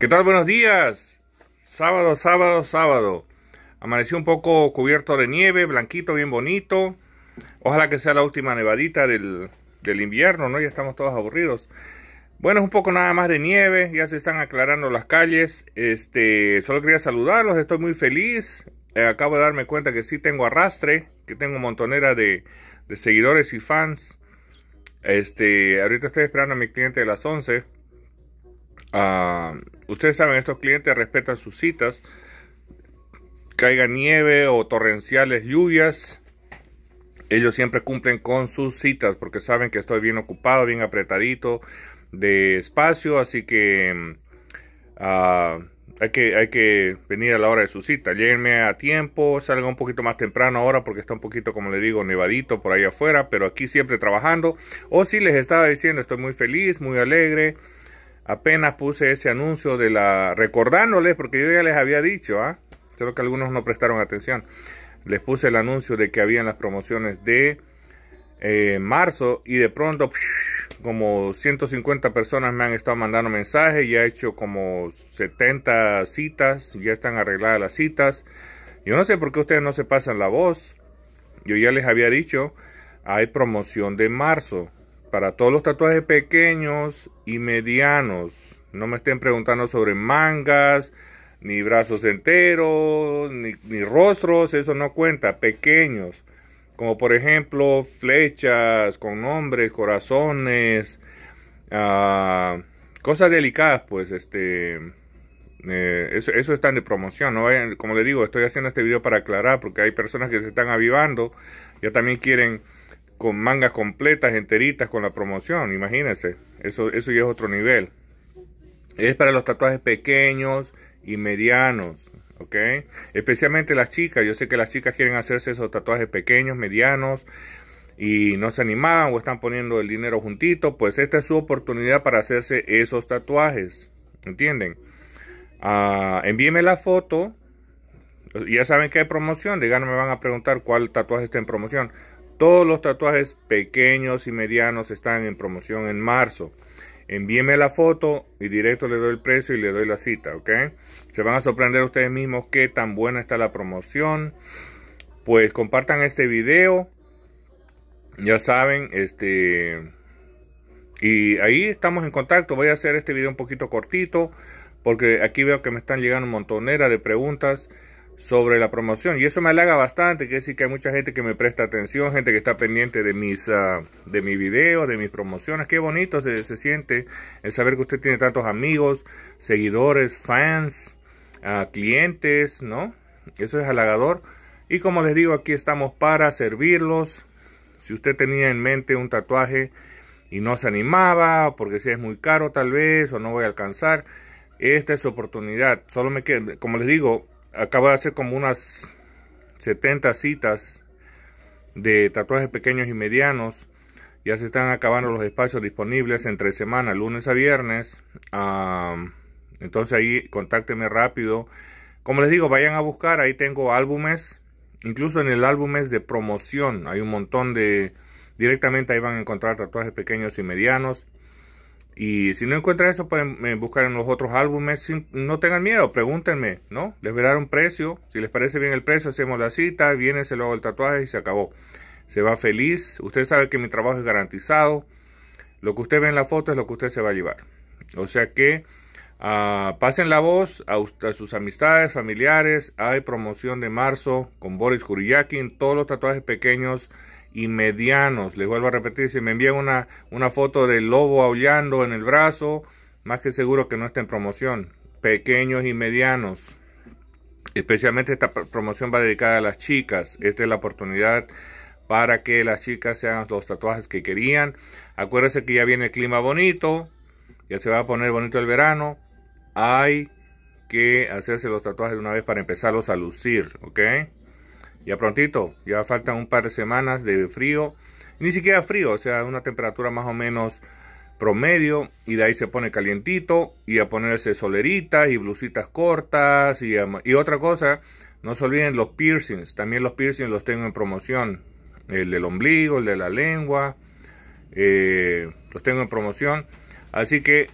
¿Qué tal? Buenos días. Sábado, sábado, sábado. Amaneció un poco cubierto de nieve, blanquito, bien bonito. Ojalá que sea la última nevadita del, invierno, ¿no? Ya estamos todos aburridos. Bueno, es un poco nada más de nieve, ya se están aclarando las calles. Este, solo quería saludarlos, estoy muy feliz. Eh, acabo de darme cuenta que sí tengo arrastre, que tengo montonera de, seguidores y fans. Este, ahorita estoy esperando a mi cliente de las 11 ustedes saben, estos clientes respetan sus citas. Caiga nieve o torrenciales lluvias. Ellos siempre cumplen con sus citas porque saben que estoy bien ocupado, bien apretadito de espacio. Así que mm, ah, hay que, hay que venir a la hora de su cita. Lléguenme a tiempo, salga un poquito más temprano ahora porque está un poquito, como le digo, nevadito por ahí afuera, pero aquí siempre trabajando. O si les estaba diciendo, estoy muy feliz, muy alegre apenas puse ese anuncio de la recordándoles porque yo ya les había dicho ah creo que algunos no prestaron atención les puse el anuncio de que habían las promociones de eh, marzo y de pronto como 150 personas me han estado mandando mensajes ya he hecho como 70 citas ya están arregladas las citas yo no sé por qué ustedes no se pasan la voz yo ya les había dicho hay promoción de marzo para todos los tatuajes pequeños y medianos. No me estén preguntando sobre mangas, ni brazos enteros, ni, rostros, eso no cuenta. Pequeños, como por ejemplo flechas con nombres, corazones, ah, cosas delicadas, pues este. Eh, eso, eso están de promoción, como le digo, estoy haciendo este video para aclarar porque hay personas que se están avivando, ya también quieren con mangas completas, enteritas, con la promoción, imagínense. Eso, eso ya es otro nivel. Es para los tatuajes pequeños y medianos, ¿ok? Especialmente las chicas. Yo sé que las chicas quieren hacerse esos tatuajes pequeños, medianos, y no se animaban o están poniendo el dinero juntito. Pues esta es su oportunidad para hacerse esos tatuajes, ¿entienden? Ah, la foto. Ya saben que hay promoción. Digan, me van a preguntar cuál tatuaje está en promoción todos los tatuajes pequeños y medianos están en promoción en marzo. Envíeme la foto y directo le doy el precio y le doy la cita, ¿ok? Se van a sorprender ustedes mismos qué tan buena está la promoción. Pues compartan este video. Ya saben, este... Y ahí estamos en contacto. Voy a hacer este video un poquito cortito porque aquí veo que me están llegando montonera de preguntas sobre la promoción y eso me halaga bastante, que decir que hay mucha gente que me presta atención, gente que está pendiente de mis ah, de mi video, de mis promociones, qué bonito se, siente el saber que usted tiene tantos amigos, seguidores, fans, ah, clientes, ¿no? Eso es halagador y como les digo, aquí estamos para servirlos. Si usted tenía en mente un tatuaje y no se animaba, porque si es muy caro tal vez o no voy a alcanzar, esta es su oportunidad. Solo me queda, como les digo, acabo de hacer como unas 70 citas de tatuajes pequeños y medianos. Ya se están acabando los espacios disponibles entre semana, lunes a viernes. entonces ahí contáctenme rápido. Como les digo, vayan a buscar. Ahí tengo álbumes. Incluso en el álbum es de promoción. Hay un montón de... Directamente ahí van a encontrar tatuajes pequeños y medianos. Y si no encuentran eso, pueden eh, buscar en los otros álbumes. No tengan miedo, pregúntenme, ¿no? Les voy a dar un precio. Si les parece bien el precio, hacemos la cita, viene, se lo hago el tatuaje y se acabó. Se va feliz. Usted sabe que mi trabajo es garantizado. Lo que usted ve en la foto es lo que usted se va a llevar. O sea que ah, pasen la voz a, sus amistades, familiares. Hay promoción de marzo con Boris en Todos los tatuajes pequeños y medianos. Les vuelvo a repetir, si me envían una, una foto del lobo aullando en el brazo, más que seguro que no está en promoción. Pequeños y medianos. Especialmente esta promoción va dedicada a las chicas. Esta es la oportunidad para que las chicas se hagan los tatuajes que querían. Acuérdense que ya viene el clima bonito, ya se va a poner bonito el verano. Hay que hacerse los tatuajes de una vez para empezarlos a lucir, ¿ok? ya prontito, ya faltan un par de semanas de frío, ni siquiera frío, o sea, una temperatura más o menos promedio y de ahí se pone calientito y a ponerse soleritas y blusitas cortas y, y otra cosa, no se olviden los piercings, también los piercings los tengo en promoción, el del ombligo, el de la lengua, eh, los tengo en promoción, así que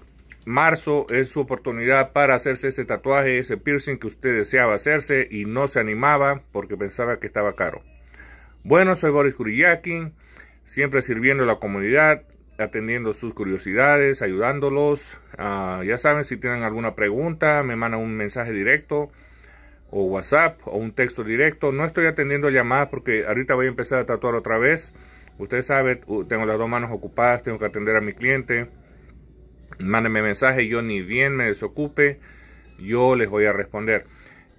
marzo es su oportunidad para hacerse ese tatuaje, ese piercing que usted deseaba hacerse y no se animaba porque pensaba que estaba caro. Bueno, soy Boris Kuriyaki, siempre sirviendo a la comunidad, atendiendo sus curiosidades, ayudándolos. Ah, ya saben, si tienen alguna pregunta, me mandan un mensaje directo o WhatsApp o un texto directo. No estoy atendiendo llamadas porque ahorita voy a empezar a tatuar otra vez. Usted sabe, tengo las dos manos ocupadas, tengo que atender a mi cliente mándenme mensaje, yo ni bien me desocupe, yo les voy a responder.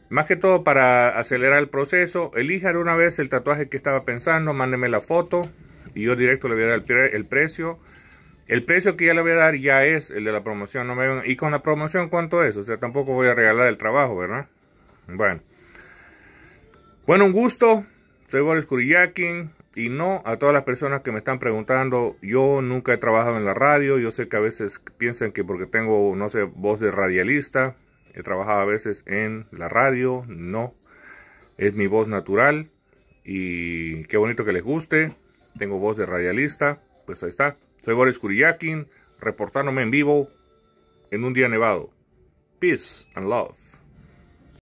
Más que todo para acelerar el proceso, elijan una vez el tatuaje que estaba pensando, mándenme la foto y yo directo le voy a dar el, precio. El precio que ya le voy a dar ya es el de la promoción, no me Y con la promoción, ¿cuánto es? O sea, tampoco voy a regalar el trabajo, ¿verdad? Bueno. Bueno, un gusto. Soy Boris Kuriyakin. Y no a todas las personas que me están preguntando, yo nunca he trabajado en la radio, yo sé que a veces piensan que porque tengo, no sé, voz de radialista, he trabajado a veces en la radio, no, es mi voz natural y qué bonito que les guste, tengo voz de radialista, pues ahí está, soy Boris Kuriyakin, reportándome en vivo en un día nevado. Peace and love.